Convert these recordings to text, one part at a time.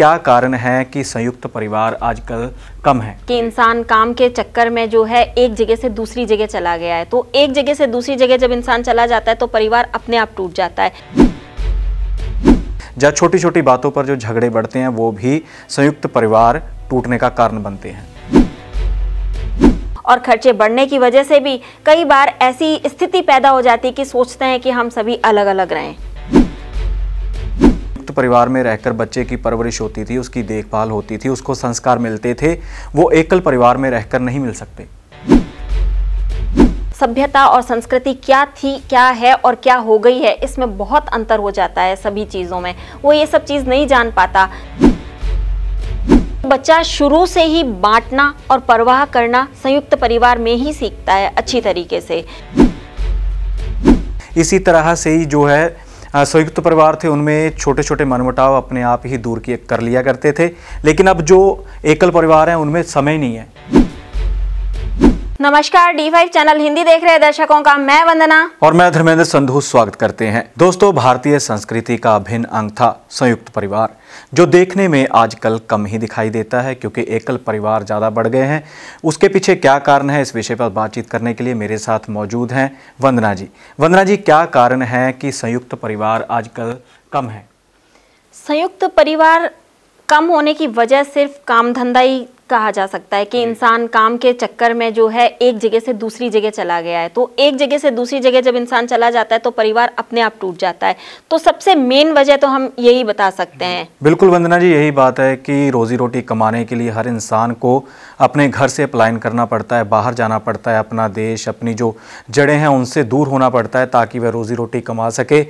क्या कारण है कि संयुक्त परिवार आजकल कम है कि इंसान काम के चक्कर में जो है एक जगह से दूसरी जगह चला गया है तो एक जगह से दूसरी जगह जब इंसान चला जाता है तो परिवार अपने आप टूट जाता है जहाँ छोटी छोटी बातों पर जो झगड़े बढ़ते हैं वो भी संयुक्त परिवार टूटने का कारण बनते हैं और खर्चे बढ़ने की वजह से भी कई बार ऐसी स्थिति पैदा हो जाती है कि सोचते हैं कि हम सभी अलग अलग रहें संयुक्त परिवार में रहकर बच्चे की परवरिश होती थी उसकी देखभाल होती थी उसको संस्कार मिलते थे वो एकल परिवार में रहकर नहीं मिल सकते सभ्यता और संस्कृति क्या थी क्या है और क्या हो गई है इसमें बहुत अंतर हो जाता है सभी चीज़ों में वो ये सब चीज़ नहीं जान पाता बच्चा शुरू से ही बांटना और परवाह करना संयुक्त परिवार में ही सीखता है अच्छी तरीके से इसी तरह से ही जो है संयुक्त परिवार थे उनमें छोटे छोटे मनमुटाव अपने आप ही दूर किए कर लिया करते थे लेकिन अब जो एकल परिवार हैं उनमें समय नहीं है नमस्कार डी फाइव चैनल हिंदी देख रहे दर्शकों का मैं वंदना और मैं धर्मेंद्र संधु स्वागत करते हैं दोस्तों भारतीय संस्कृति का अभिन्न अंग था संयुक्त परिवार जो देखने में आजकल कम ही दिखाई देता है क्योंकि एकल परिवार ज़्यादा बढ़ गए हैं उसके पीछे क्या कारण है इस विषय पर बातचीत करने के लिए मेरे साथ मौजूद हैं वंदना जी वंदना जी क्या कारण है कि संयुक्त परिवार आजकल कम है संयुक्त परिवार कम होने की वजह सिर्फ काम धंधा ही कहा जा सकता है कि इंसान काम के चक्कर में जो है एक जगह से दूसरी जगह चला गया है तो एक जगह से दूसरी जगह जब इंसान चला जाता है तो परिवार अपने आप टूट जाता है तो सबसे मेन वजह तो हम यही बता सकते हैं बिल्कुल वंदना जी यही बात है कि रोजी रोटी कमाने के लिए हर इंसान को अपने घर से पलायन करना पड़ता है बाहर जाना पड़ता है अपना देश अपनी जो जड़ें हैं उनसे दूर होना पड़ता है ताकि वह रोजी रोटी कमा सके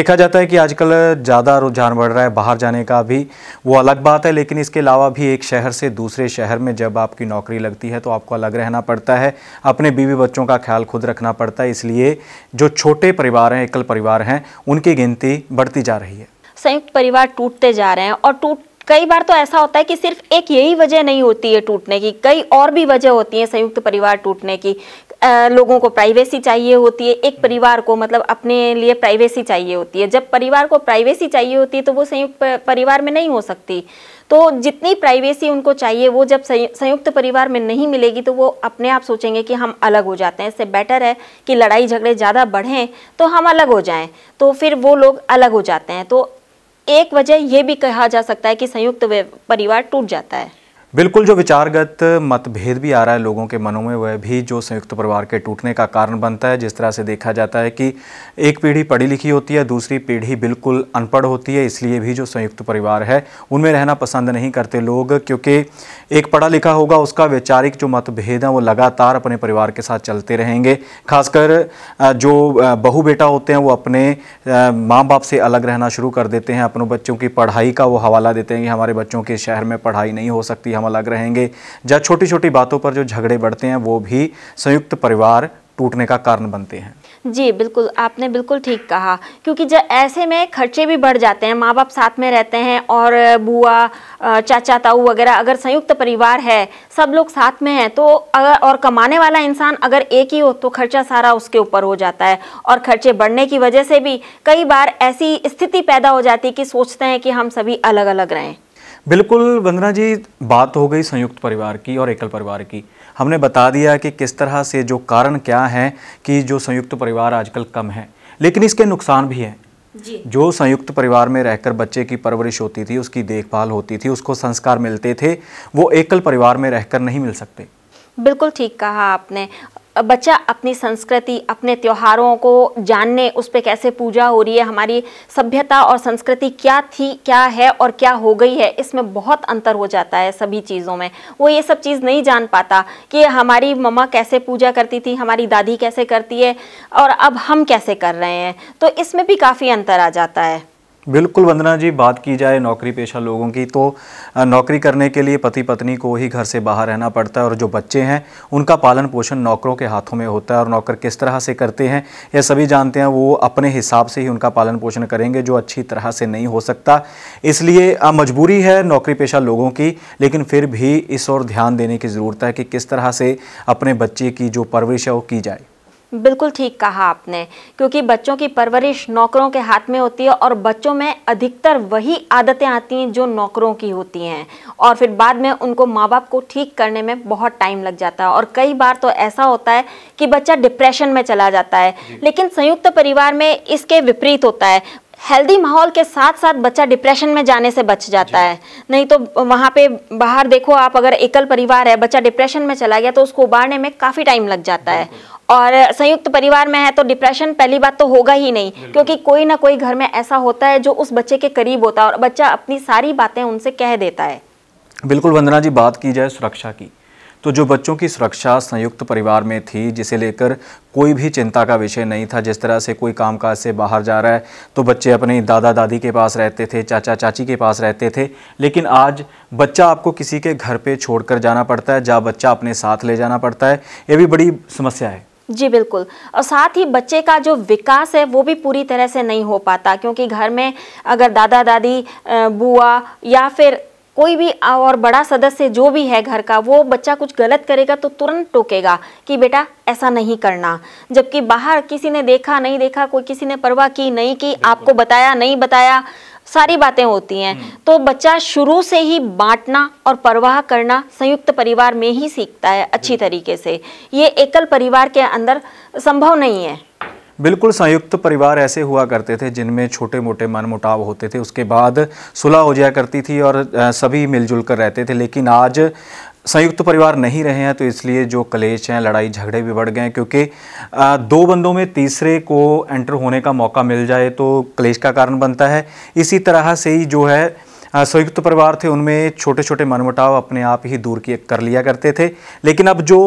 देखा जाता है कि आजकल ज़्यादा रुझान बढ़ रहा है बाहर जाने का भी वो अलग बात है लेकिन इसके अलावा भी एक शहर से दूसरे शहर में जब आपकी नौकरी लगती है तो आपको अलग रहना पड़ता है अपने बीवी बच्चों का ख्याल खुद रखना पड़ता है इसलिए जो छोटे परिवार हैं एकल परिवार हैं उनकी गिनती बढ़ती जा रही है संयुक्त परिवार टूटते जा रहे हैं और टूट कई बार तो ऐसा होता है कि सिर्फ एक यही वजह नहीं होती है टूटने की कई और भी वजह होती है संयुक्त परिवार टूटने की आ, लोगों को प्राइवेसी चाहिए होती है एक परिवार को मतलब अपने लिए प्राइवेसी चाहिए होती है जब परिवार को प्राइवेसी चाहिए होती है तो वो संयुक्त परिवार में नहीं हो सकती तो जितनी प्राइवेसी उनको चाहिए वो जब संयुक्त परिवार में नहीं मिलेगी तो वो अपने आप सोचेंगे कि हम अलग हो जाते हैं इससे बेटर है कि लड़ाई झगड़े ज़्यादा बढ़ें तो हम अलग हो जाएं तो फिर वो लोग अलग हो जाते हैं तो एक वजह यह भी कहा जा सकता है कि संयुक्त परिवार टूट जाता है बिल्कुल जो विचारगत मतभेद भी आ रहा है लोगों के मनों में वह भी जो संयुक्त परिवार के टूटने का कारण बनता है जिस तरह से देखा जाता है कि एक पीढ़ी पढ़ी लिखी होती है दूसरी पीढ़ी बिल्कुल अनपढ़ होती है इसलिए भी जो संयुक्त परिवार है उनमें रहना पसंद नहीं करते लोग क्योंकि एक पढ़ा लिखा होगा उसका वैचारिक जो मतभेद है वो लगातार अपने परिवार के साथ चलते रहेंगे खासकर जो बहु बेटा होते हैं वो अपने माँ बाप से अलग रहना शुरू कर देते हैं अपने बच्चों की पढ़ाई का वो हवाला देते हैं कि हमारे बच्चों के शहर में पढ़ाई नहीं हो सकती हम अलग रहेंगे या छोटी छोटी बातों पर जो झगड़े बढ़ते हैं वो भी संयुक्त परिवार टूटने का कारण बनते हैं जी बिल्कुल आपने बिल्कुल ठीक कहा क्योंकि जब ऐसे में खर्चे भी बढ़ जाते हैं माँ बाप साथ में रहते हैं और बुआ चाचा ताऊ वगैरह अगर संयुक्त परिवार है सब लोग साथ में हैं तो अगर और कमाने वाला इंसान अगर एक ही हो तो खर्चा सारा उसके ऊपर हो जाता है और खर्चे बढ़ने की वजह से भी कई बार ऐसी स्थिति पैदा हो जाती है कि सोचते हैं कि हम सभी अलग अलग रहें बिल्कुल वंदना जी बात हो गई संयुक्त परिवार की और एकल परिवार की हमने बता दिया कि किस तरह से जो कारण क्या है कि जो संयुक्त परिवार आजकल कम है लेकिन इसके नुकसान भी हैं जो संयुक्त परिवार में रहकर बच्चे की परवरिश होती थी उसकी देखभाल होती थी उसको संस्कार मिलते थे वो एकल परिवार में रहकर नहीं मिल सकते बिल्कुल ठीक कहा आपने बच्चा अपनी संस्कृति अपने त्योहारों को जानने उस पर कैसे पूजा हो रही है हमारी सभ्यता और संस्कृति क्या थी क्या है और क्या हो गई है इसमें बहुत अंतर हो जाता है सभी चीज़ों में वो ये सब चीज़ नहीं जान पाता कि हमारी मम्मा कैसे पूजा करती थी हमारी दादी कैसे करती है और अब हम कैसे कर रहे हैं तो इसमें भी काफ़ी अंतर आ जाता है बिल्कुल वंदना जी बात की जाए नौकरी पेशा लोगों की तो नौकरी करने के लिए पति पत्नी को ही घर से बाहर रहना पड़ता है और जो बच्चे हैं उनका पालन पोषण नौकरों के हाथों में होता है और नौकर किस तरह से करते हैं यह सभी जानते हैं वो अपने हिसाब से ही उनका पालन पोषण करेंगे जो अच्छी तरह से नहीं हो सकता इसलिए मजबूरी है नौकरी पेशा लोगों की लेकिन फिर भी इस और ध्यान देने की ज़रूरत है कि किस तरह से अपने बच्चे की जो परवरिश है वो की जाए बिल्कुल ठीक कहा आपने क्योंकि बच्चों की परवरिश नौकरों के हाथ में होती है और बच्चों में अधिकतर वही आदतें आती हैं जो नौकरों की होती हैं और फिर बाद में उनको माँ बाप को ठीक करने में बहुत टाइम लग जाता है और कई बार तो ऐसा होता है कि बच्चा डिप्रेशन में चला जाता है लेकिन संयुक्त परिवार में इसके विपरीत होता है हेल्दी माहौल के साथ साथ बच्चा डिप्रेशन में जाने से बच जाता है नहीं तो वहाँ पे बाहर देखो आप अगर एकल परिवार है बच्चा डिप्रेशन में चला गया तो उसको उबारने में काफ़ी टाइम लग जाता है और संयुक्त परिवार में है तो डिप्रेशन पहली बात तो होगा ही नहीं क्योंकि कोई ना कोई घर में ऐसा होता है जो उस बच्चे के करीब होता है और बच्चा अपनी सारी बातें उनसे कह देता है बिल्कुल वंदना जी बात की जाए सुरक्षा की तो जो बच्चों की सुरक्षा संयुक्त परिवार में थी जिसे लेकर कोई भी चिंता का विषय नहीं था जिस तरह से कोई कामकाज से बाहर जा रहा है तो बच्चे अपने दादा दादी के पास रहते थे चाचा चाची के पास रहते थे लेकिन आज बच्चा आपको किसी के घर पे छोड़कर जाना पड़ता है जहाँ बच्चा अपने साथ ले जाना पड़ता है ये भी बड़ी समस्या है जी बिल्कुल और साथ ही बच्चे का जो विकास है वो भी पूरी तरह से नहीं हो पाता क्योंकि घर में अगर दादा दादी बुआ या फिर कोई भी और बड़ा सदस्य जो भी है घर का वो बच्चा कुछ गलत करेगा तो तुरंत टोकेगा कि बेटा ऐसा नहीं करना जबकि बाहर किसी ने देखा नहीं देखा कोई किसी ने परवाह की नहीं की आपको बताया नहीं बताया सारी बातें होती हैं हम्म। तो बच्चा शुरू से ही बांटना और परवाह करना संयुक्त परिवार में ही सीखता है अच्छी तरीके से ये एकल परिवार के अंदर संभव नहीं है बिल्कुल संयुक्त परिवार ऐसे हुआ करते थे जिनमें छोटे मोटे मन मुटाव होते थे उसके बाद सुलह हो जाया करती थी और सभी मिलजुल कर रहते थे लेकिन आज संयुक्त तो परिवार नहीं रहे हैं तो इसलिए जो कलेश हैं लड़ाई झगड़े भी बढ़ गए हैं क्योंकि दो बंदों में तीसरे को एंटर होने का मौका मिल जाए तो कलेश का कारण बनता है इसी तरह से ही जो है संयुक्त तो परिवार थे उनमें छोटे छोटे मनमुटाव अपने आप ही दूर किए कर लिया करते थे लेकिन अब जो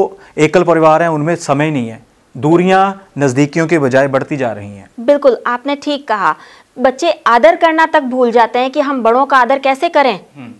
एकल परिवार हैं उनमें समय नहीं है दूरियाँ नज़दीकियों के बजाय बढ़ती जा रही हैं बिल्कुल आपने ठीक कहा बच्चे आदर करना तक भूल जाते हैं कि हम बड़ों का आदर कैसे करें हम्म।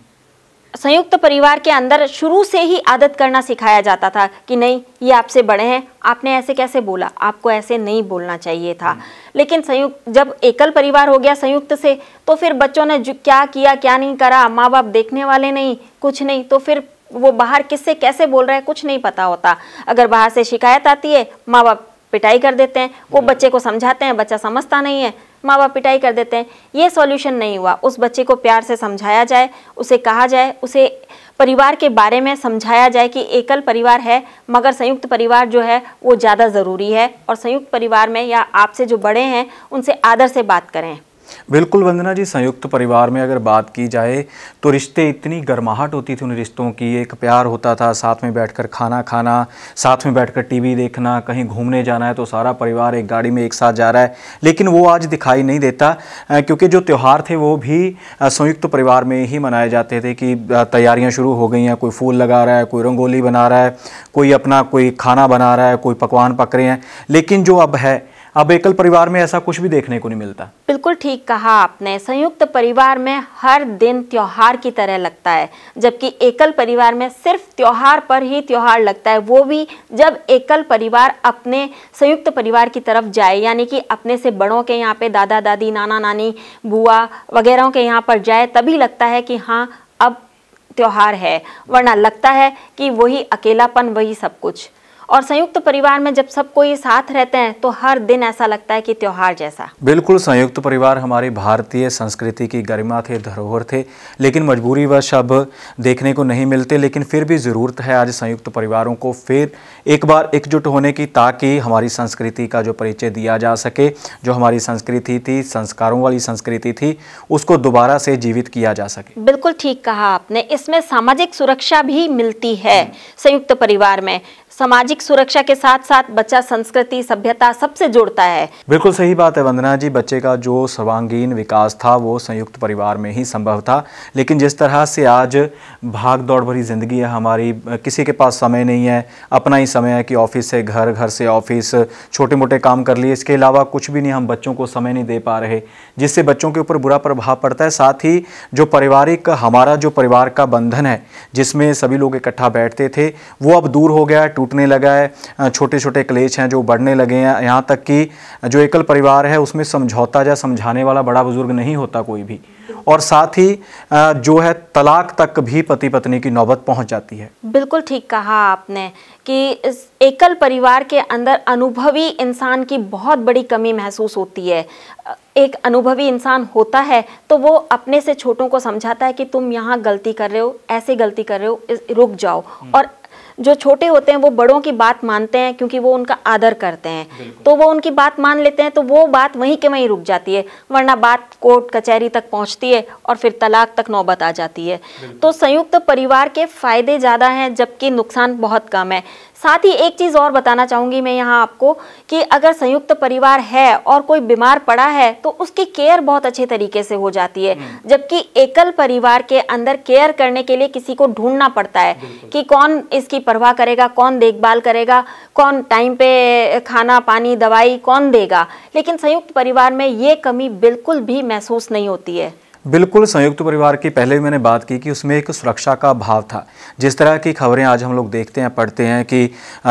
संयुक्त परिवार के अंदर शुरू से ही आदत करना सिखाया जाता था कि नहीं ये आपसे बड़े हैं आपने ऐसे कैसे बोला आपको ऐसे नहीं बोलना चाहिए था हम्म। लेकिन संयुक्त जब एकल परिवार हो गया संयुक्त से तो फिर बच्चों ने क्या किया क्या नहीं करा माँ बाप देखने वाले नहीं कुछ नहीं तो फिर वो बाहर किससे कैसे बोल रहा है कुछ नहीं पता होता अगर बाहर से शिकायत आती है माँ बाप पिटाई कर देते हैं वो हम्म। बच्चे को समझाते हैं बच्चा समझता नहीं है माँ बाप पिटाई कर देते हैं ये सॉल्यूशन नहीं हुआ उस बच्चे को प्यार से समझाया जाए उसे कहा जाए उसे परिवार के बारे में समझाया जाए कि एकल परिवार है मगर संयुक्त परिवार जो है वो ज़्यादा ज़रूरी है और संयुक्त परिवार में या आपसे जो बड़े हैं उनसे आदर से बात करें बिल्कुल वंदना जी संयुक्त परिवार में अगर बात की जाए तो रिश्ते इतनी गर्माहट होती थी उन रिश्तों की एक प्यार होता था साथ में बैठकर खाना खाना साथ में बैठकर टीवी देखना कहीं घूमने जाना है तो सारा परिवार एक गाड़ी में एक साथ जा रहा है लेकिन वो आज दिखाई नहीं देता क्योंकि जो त्यौहार थे वो भी संयुक्त परिवार में ही मनाए जाते थे कि तैयारियाँ शुरू हो गई हैं कोई फूल लगा रहा है कोई रंगोली बना रहा है कोई अपना कोई खाना बना रहा है कोई पकवान पक रहे हैं लेकिन जो अब है अब एकल परिवार में ऐसा कुछ भी देखने को नहीं मिलता बिल्कुल ठीक कहा आपने संयुक्त परिवार में हर दिन त्योहार की तरह लगता है जबकि एकल परिवार में सिर्फ त्योहार पर ही त्योहार लगता है वो भी जब एकल परिवार अपने संयुक्त परिवार की तरफ जाए यानी कि अपने से बड़ों के यहाँ पे दादा दादी नाना नानी बुआ वगैरह के यहाँ पर जाए तभी लगता है कि हाँ अब त्यौहार है वरना लगता है कि वही अकेलापन वही सब कुछ और संयुक्त परिवार में जब सब कोई साथ रहते हैं तो हर दिन ऐसा लगता है कि त्यौहार जैसा बिल्कुल संयुक्त परिवार हमारी भारतीय संस्कृति की गरिमा थे धरोहर थे लेकिन मजबूरी वश अब देखने को नहीं मिलते लेकिन फिर भी ज़रूरत है आज संयुक्त परिवारों को फिर एक बार एकजुट होने की ताकि हमारी संस्कृति का जो परिचय दिया जा सके जो हमारी संस्कृति थी संस्कारों वाली संस्कृति थी उसको दोबारा से जीवित किया जा सके बिल्कुल ठीक कहा आपने इसमें सामाजिक सुरक्षा भी मिलती है संयुक्त परिवार में सामाजिक सुरक्षा के साथ साथ बच्चा संस्कृति सभ्यता सबसे जुड़ता है बिल्कुल सही बात है वंदना जी बच्चे का जो सर्वांगीण विकास था वो संयुक्त परिवार में ही संभव था लेकिन जिस तरह से आज भाग दौड़ भरी ज़िंदगी है हमारी किसी के पास समय नहीं है अपना ही समय है कि ऑफिस से घर घर से ऑफिस छोटे मोटे काम कर लिए इसके अलावा कुछ भी नहीं हम बच्चों को समय नहीं दे पा रहे जिससे बच्चों के ऊपर बुरा प्रभाव पड़ता है साथ ही जो पारिवारिक हमारा जो परिवार का बंधन है जिसमें सभी लोग इकट्ठा बैठते थे वो अब दूर हो गया टूट टूटने लगा है छोटे छोटे क्लेश हैं जो बढ़ने लगे हैं यहाँ तक कि जो एकल परिवार है उसमें समझौता या समझाने वाला बड़ा बुजुर्ग नहीं होता कोई भी और साथ ही जो है तलाक तक भी पति पत्नी की नौबत पहुंच जाती है बिल्कुल ठीक कहा आपने कि इस एकल परिवार के अंदर अनुभवी इंसान की बहुत बड़ी कमी महसूस होती है एक अनुभवी इंसान होता है तो वो अपने से छोटों को समझाता है कि तुम यहाँ गलती कर रहे हो ऐसे गलती कर रहे हो रुक जाओ और जो छोटे होते हैं वो बड़ों की बात मानते हैं क्योंकि वो उनका आदर करते हैं तो वो उनकी बात मान लेते हैं तो वो बात वहीं के वहीं रुक जाती है वरना बात कोर्ट कचहरी तक पहुंचती है और फिर तलाक तक नौबत आ जाती है तो संयुक्त परिवार के फायदे ज़्यादा हैं जबकि नुकसान बहुत कम है साथ ही एक चीज़ और बताना चाहूँगी मैं यहाँ आपको कि अगर संयुक्त परिवार है और कोई बीमार पड़ा है तो उसकी केयर बहुत अच्छे तरीके से हो जाती है हम्म। जबकि एकल परिवार के अंदर केयर करने के लिए किसी को ढूंढना पड़ता है कि कौन इसकी परवाह करेगा कौन देखभाल करेगा कौन टाइम पे खाना पानी दवाई कौन देगा लेकिन संयुक्त परिवार में ये कमी बिल्कुल भी महसूस नहीं होती है बिल्कुल संयुक्त परिवार की पहले मैंने बात की कि उसमें एक सुरक्षा का भाव था जिस तरह की खबरें आज हम लोग देखते हैं पढ़ते हैं कि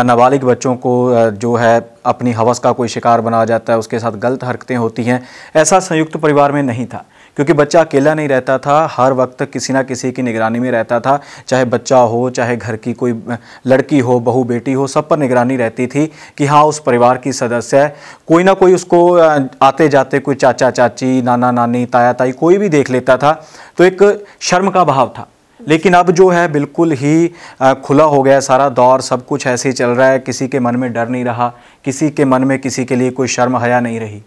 नाबालिग बच्चों को जो है अपनी हवस का कोई शिकार बना जाता है उसके साथ गलत हरकतें होती हैं ऐसा संयुक्त परिवार में नहीं था क्योंकि बच्चा अकेला नहीं रहता था हर वक्त किसी ना किसी की निगरानी में रहता था चाहे बच्चा हो चाहे घर की कोई लड़की हो बहू बेटी हो सब पर निगरानी रहती थी कि हाँ उस परिवार की सदस्य कोई ना कोई उसको आते जाते कोई चाचा चाची नाना नानी ताया ताई कोई भी देख लेता था तो एक शर्म का भाव था लेकिन अब जो है बिल्कुल ही खुला हो गया सारा दौर सब कुछ ऐसे ही चल रहा है किसी के मन में डर नहीं रहा किसी के मन में किसी के लिए कोई शर्म हया नहीं रही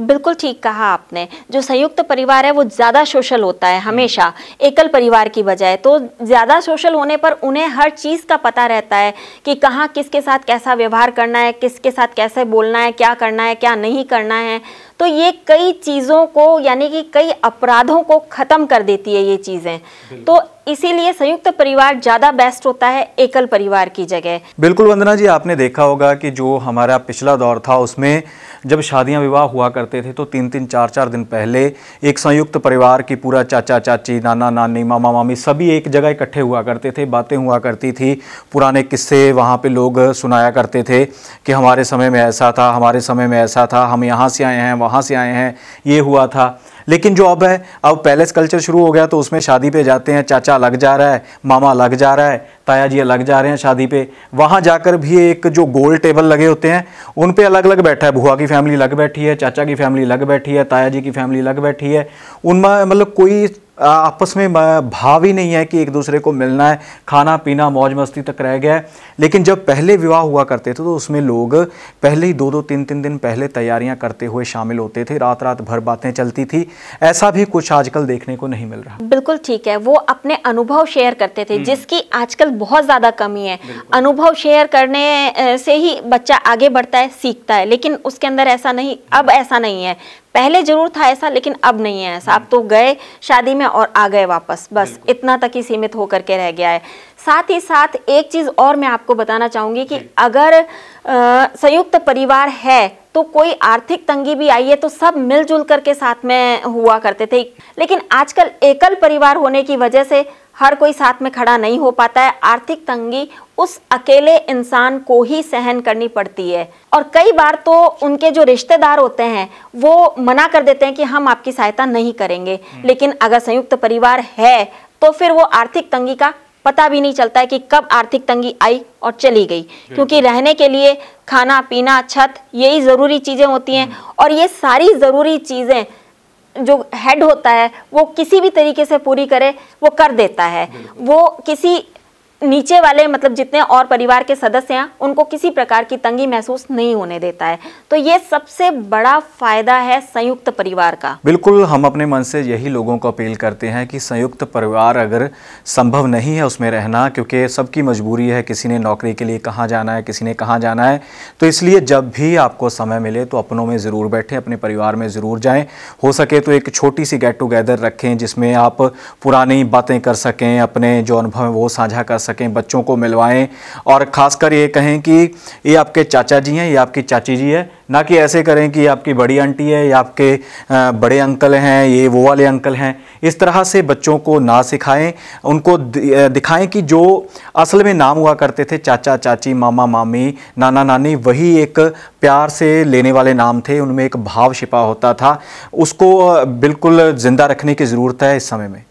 बिल्कुल ठीक कहा आपने जो संयुक्त परिवार है वो ज़्यादा सोशल होता है हमेशा एकल परिवार की बजाय तो ज़्यादा सोशल होने पर उन्हें हर चीज़ का पता रहता है कि कहाँ किसके साथ कैसा व्यवहार करना है किसके साथ कैसे बोलना है क्या करना है क्या नहीं करना है तो ये कई चीज़ों को यानी कि कई अपराधों को ख़त्म कर देती है ये चीज़ें तो इसीलिए संयुक्त परिवार ज़्यादा बेस्ट होता है एकल परिवार की जगह बिल्कुल वंदना जी आपने देखा होगा कि जो हमारा पिछला दौर था उसमें जब शादियां विवाह हुआ करते थे तो तीन तीन चार चार दिन पहले एक संयुक्त परिवार की पूरा चाचा चाची नाना नानी मामा मामी सभी एक जगह इकट्ठे हुआ करते थे बातें हुआ करती थी पुराने किस्से वहाँ पर लोग सुनाया करते थे कि हमारे समय में ऐसा था हमारे समय में ऐसा था हम यहाँ से आए हैं वहाँ वहाँ से आए हैं ये हुआ था लेकिन जो अब है अब पैलेस कल्चर शुरू हो गया तो उसमें शादी पे जाते हैं चाचा लग जा रहा है मामा लग जा रहा है ताया जी अलग जा रहे हैं शादी पे वहाँ जाकर भी एक जो गोल टेबल लगे होते हैं उन पे अलग अलग बैठा है भुआ की फैमिली अलग बैठी है चाचा की फैमिली अलग बैठी है ताया जी की फैमिली अलग बैठी है उनमें मतलब कोई आपस में भाव ही नहीं है कि एक दूसरे को मिलना है खाना पीना मौज मस्ती तक रह गया है लेकिन जब पहले विवाह हुआ करते थे तो उसमें लोग पहले ही दो दो तीन तीन दिन पहले तैयारियां करते हुए शामिल होते थे रात रात भर बातें चलती थी ऐसा भी कुछ आजकल देखने को नहीं मिल रहा बिल्कुल ठीक है वो अपने अनुभव शेयर करते थे हम्म। जिसकी आजकल बहुत ज़्यादा कमी है अनुभव शेयर करने से ही बच्चा आगे बढ़ता है सीखता है लेकिन उसके अंदर ऐसा नहीं अब ऐसा नहीं है पहले जरूर था ऐसा लेकिन अब नहीं है ऐसा आप तो हम्म। गए शादी में और आ गए वापस बस इतना तक ही सीमित होकर के रह गया है साथ ही साथ एक चीज़ और मैं आपको बताना चाहूँगी कि अगर संयुक्त परिवार है तो कोई आर्थिक तंगी भी आई है तो सब मिलजुल करके साथ में हुआ करते थे लेकिन आजकल एकल परिवार होने की वजह से हर कोई साथ में खड़ा नहीं हो पाता है आर्थिक तंगी उस अकेले इंसान को ही सहन करनी पड़ती है और कई बार तो उनके जो रिश्तेदार होते हैं वो मना कर देते हैं कि हम आपकी सहायता नहीं करेंगे हम्म। लेकिन अगर संयुक्त परिवार है तो फिर वो आर्थिक तंगी का पता भी नहीं चलता है कि कब आर्थिक तंगी आई और चली गई क्योंकि रहने के लिए खाना पीना छत यही ज़रूरी चीज़ें होती हैं हम्म। और ये सारी ज़रूरी चीज़ें जो हेड होता है वो किसी भी तरीके से पूरी करे वो कर देता है वो किसी नीचे वाले मतलब जितने और परिवार के सदस्य हैं उनको किसी प्रकार की तंगी महसूस नहीं होने देता है तो ये सबसे बड़ा फायदा है संयुक्त परिवार का बिल्कुल हम अपने मन से यही लोगों को अपील करते हैं कि संयुक्त परिवार अगर संभव नहीं है उसमें रहना क्योंकि सबकी मजबूरी है किसी ने नौकरी के लिए कहाँ जाना है किसी ने कहाँ जाना है तो इसलिए जब भी आपको समय मिले तो अपनों में ज़रूर बैठें अपने परिवार में ज़रूर जाएँ हो सके तो एक छोटी सी गेट टुगेदर रखें जिसमें आप पुरानी बातें कर सकें अपने जो अनुभव है वो साझा कर सकें बच्चों को मिलवाएं और ख़ासकर ये कहें कि ये आपके चाचा जी हैं ये आपकी चाची जी है ना कि ऐसे करें कि आपकी बड़ी आंटी है या आपके बड़े अंकल हैं ये वो वाले अंकल हैं इस तरह से बच्चों को ना सिखाएं उनको दिखाएं कि जो असल में नाम हुआ करते थे चाचा चाची मामा मामी नाना नानी वही एक प्यार से लेने वाले नाम थे उनमें एक भाव छिपा होता था उसको बिल्कुल ज़िंदा रखने की ज़रूरत है इस समय में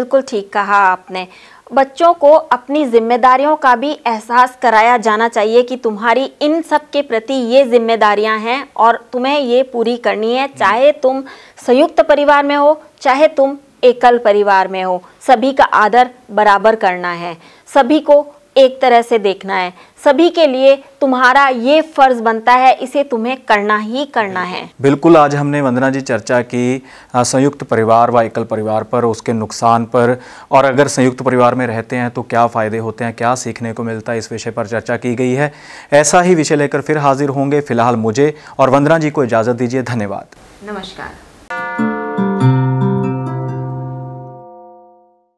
बिल्कुल ठीक कहा आपने बच्चों को अपनी जिम्मेदारियों का भी एहसास कराया जाना चाहिए कि तुम्हारी इन सब के प्रति ये जिम्मेदारियां हैं और तुम्हें ये पूरी करनी है चाहे तुम संयुक्त परिवार में हो चाहे तुम एकल परिवार में हो सभी का आदर बराबर करना है सभी को एक तरह से देखना है सभी के लिए तुम्हारा ये फर्ज बनता है इसे तुम्हें करना ही करना है बिल्कुल आज हमने वंदना जी चर्चा की संयुक्त परिवार व एकल परिवार पर उसके नुकसान पर और अगर संयुक्त परिवार में रहते हैं तो क्या फ़ायदे होते हैं क्या सीखने को मिलता है इस विषय पर चर्चा की गई है ऐसा ही विषय लेकर फिर हाजिर होंगे फिलहाल मुझे और वंदना जी को इजाज़त दीजिए धन्यवाद नमस्कार